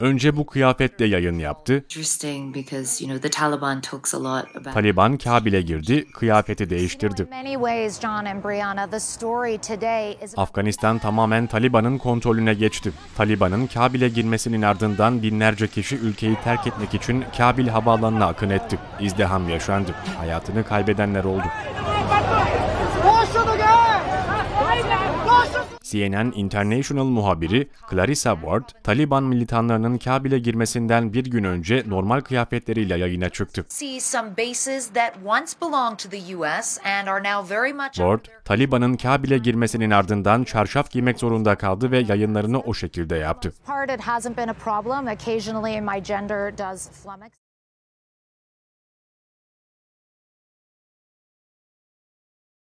Önce bu kıyafetle yayın yaptı. Taliban Kabil'e girdi, kıyafeti değiştirdi. Afganistan tamamen Taliban'ın kontrolüne geçti. Taliban'ın Kabil'e girmesinin ardından binlerce kişi ülkeyi terk etmek için Kabil havaalanına akın etti. İzdiham yaşandı. Hayatını kaybedenler oldu. CNN International muhabiri Clarissa Ward, Taliban militanlarının Kabil'e girmesinden bir gün önce normal kıyafetleriyle yayına çıktı. Ward, Taliban'ın Kabil'e girmesinin ardından çarşaf giymek zorunda kaldı ve yayınlarını o şekilde yaptı.